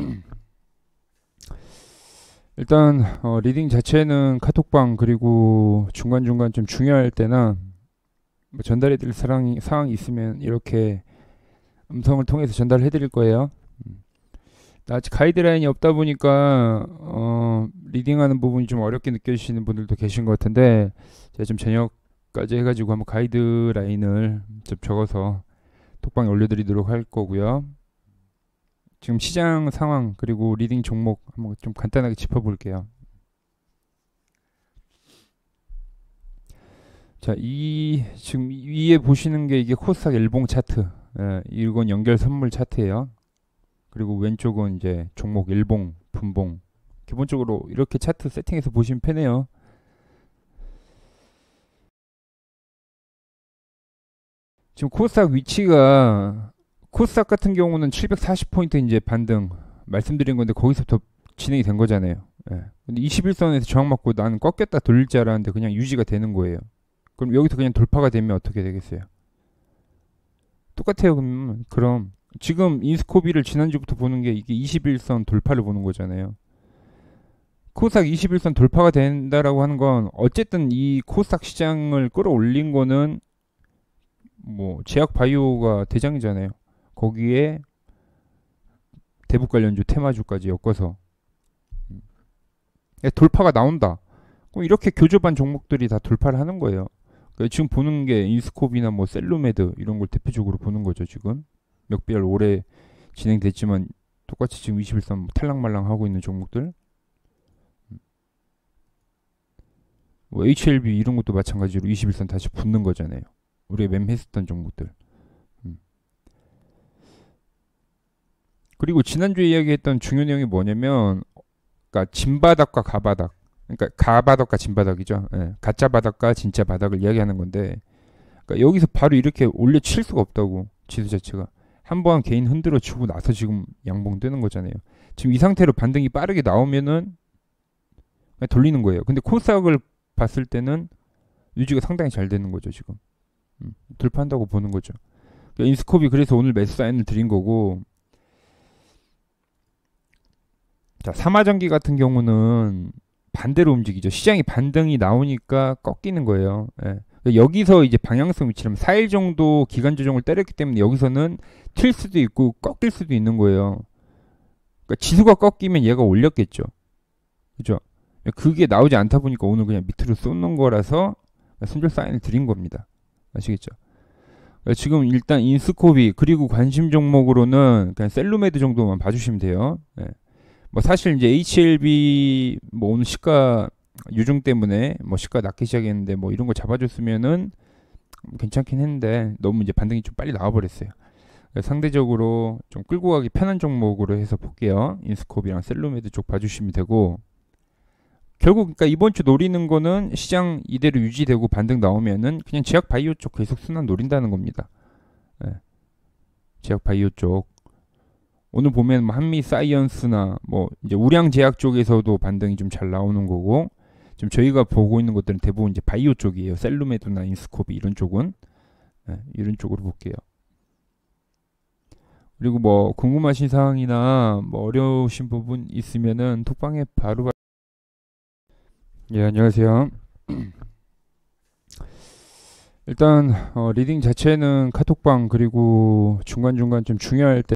음. 일단 어, 리딩 자체는 카톡방 그리고 중간중간 좀 중요할 때나 뭐 전달해 드릴 사항이, 사항이 있으면 이렇게 음성을 통해서 전달해 드릴 거예요. 음. 아직 가이드라인이 없다 보니까 어, 리딩하는 부분이 좀 어렵게 느껴지시는 분들도 계신 것 같은데 제가 좀 저녁까지 해가지고 한번 가이드라인을 좀 적어서 톡방에 올려드리도록 할 거고요. 지금 시장 상황 그리고 리딩 종목 한번 좀 간단하게 짚어볼게요. 자, 이 지금 위에 보시는 게 이게 코스닥 일봉 차트, 예, 이건 연결 선물 차트예요. 그리고 왼쪽은 이제 종목 일봉, 분봉. 기본적으로 이렇게 차트 세팅해서 보시면 편해요. 지금 코스닥 위치가 코스닥 같은 경우는 740포인트 이제 반등 말씀드린 건데 거기서부터 진행이 된 거잖아요. 예. 근데 21선에서 저항 맞고 나는 꺾였다 돌릴 줄 알았는데 그냥 유지가 되는 거예요. 그럼 여기서 그냥 돌파가 되면 어떻게 되겠어요? 똑같아요. 그러 그럼 지금 인스코비를 지난주부터 보는 게 이게 21선 돌파를 보는 거잖아요. 코스닥 21선 돌파가 된다라고 하는 건 어쨌든 이 코스닥 시장을 끌어올린 거는 뭐 제약 바이오가 대장이잖아요. 거기에 대북 관련주 테마주까지 엮어서 음, 돌파가 나온다. 그럼 뭐 이렇게 교조반 종목들이 다 돌파를 하는 거예요. 그러니까 지금 보는 게 인스콥이나 뭐 셀로메드 이런 걸 대표적으로 보는 거죠 지금 몇 개월 오래 진행됐지만 똑같이 지금 21선 뭐 탈락말랑 하고 있는 종목들 음. 뭐 HLB 이런 것도 마찬가지로 21선 다시 붙는 거잖아요. 우리가 맴했었던 종목들. 그리고 지난주에 이야기했던 중요 내용이 뭐냐면 그러니까 진바닥과 가바닥 그러니까 가바닥과 진바닥이죠. 예. 가짜 바닥과 진짜 바닥을 이야기하는 건데 그러니까 여기서 바로 이렇게 올려 칠 수가 없다고 지수 자체가 한 번 개인 흔들어 주고 나서 지금 양봉되는 거잖아요. 지금 이 상태로 반등이 빠르게 나오면은 돌리는 거예요. 근데 코스닥을 봤을 때는 유지가 상당히 잘 되는 거죠 지금 음, 돌파한다고 보는 거죠. 그러니까 인스코이 그래서 오늘 매수 사인을 드린 거고 자, 사마전기 같은 경우는 반대로 움직이죠. 시장이 반등이 나오니까 꺾이는 거예요. 예. 여기서 이제 방향성 위치라면 4일 정도 기간 조정을 때렸기 때문에 여기서는 튈 수도 있고 꺾일 수도 있는 거예요. 그러니까 지수가 꺾이면 얘가 올렸겠죠. 그죠? 그게 나오지 않다 보니까 오늘 그냥 밑으로 쏟는 거라서 순절 사인을 드린 겁니다. 아시겠죠? 그러니까 지금 일단 인스코비 그리고 관심 종목으로는 그냥 셀루메드 정도만 봐주시면 돼요. 예. 뭐 사실 이제 HLB 뭐 오늘 시가 유중 때문에 뭐 시가 낮기 시작했는데 뭐 이런 거 잡아줬으면은 괜찮긴 했는데 너무 이제 반등이 좀 빨리 나와버렸어요. 상대적으로 좀 끌고 가기 편한 종목으로 해서 볼게요. 인스콥이랑 셀로메드 쪽 봐주시면 되고 결국 그러니까 이번 주 노리는 거는 시장 이대로 유지되고 반등 나오면은 그냥 제약 바이오 쪽 계속 순환 노린다는 겁니다. 예. 제약 바이오 쪽 오늘 보면 뭐 한미 사이언스나 뭐 이제 우량 제약 쪽에서도 반등이 좀 잘 나오는 거고 지금 저희가 보고 있는 것들은 대부분 이제 바이오 쪽이에요. 셀루메드나 인스코비 이런 쪽은 네, 이런 쪽으로 볼게요. 그리고 뭐 궁금하신 사항이나 뭐 어려우신 부분 있으면은 톡방에 바로 예 안녕하세요. 일단 어, 리딩 자체는 카톡방 그리고 중간중간 좀 중요할 때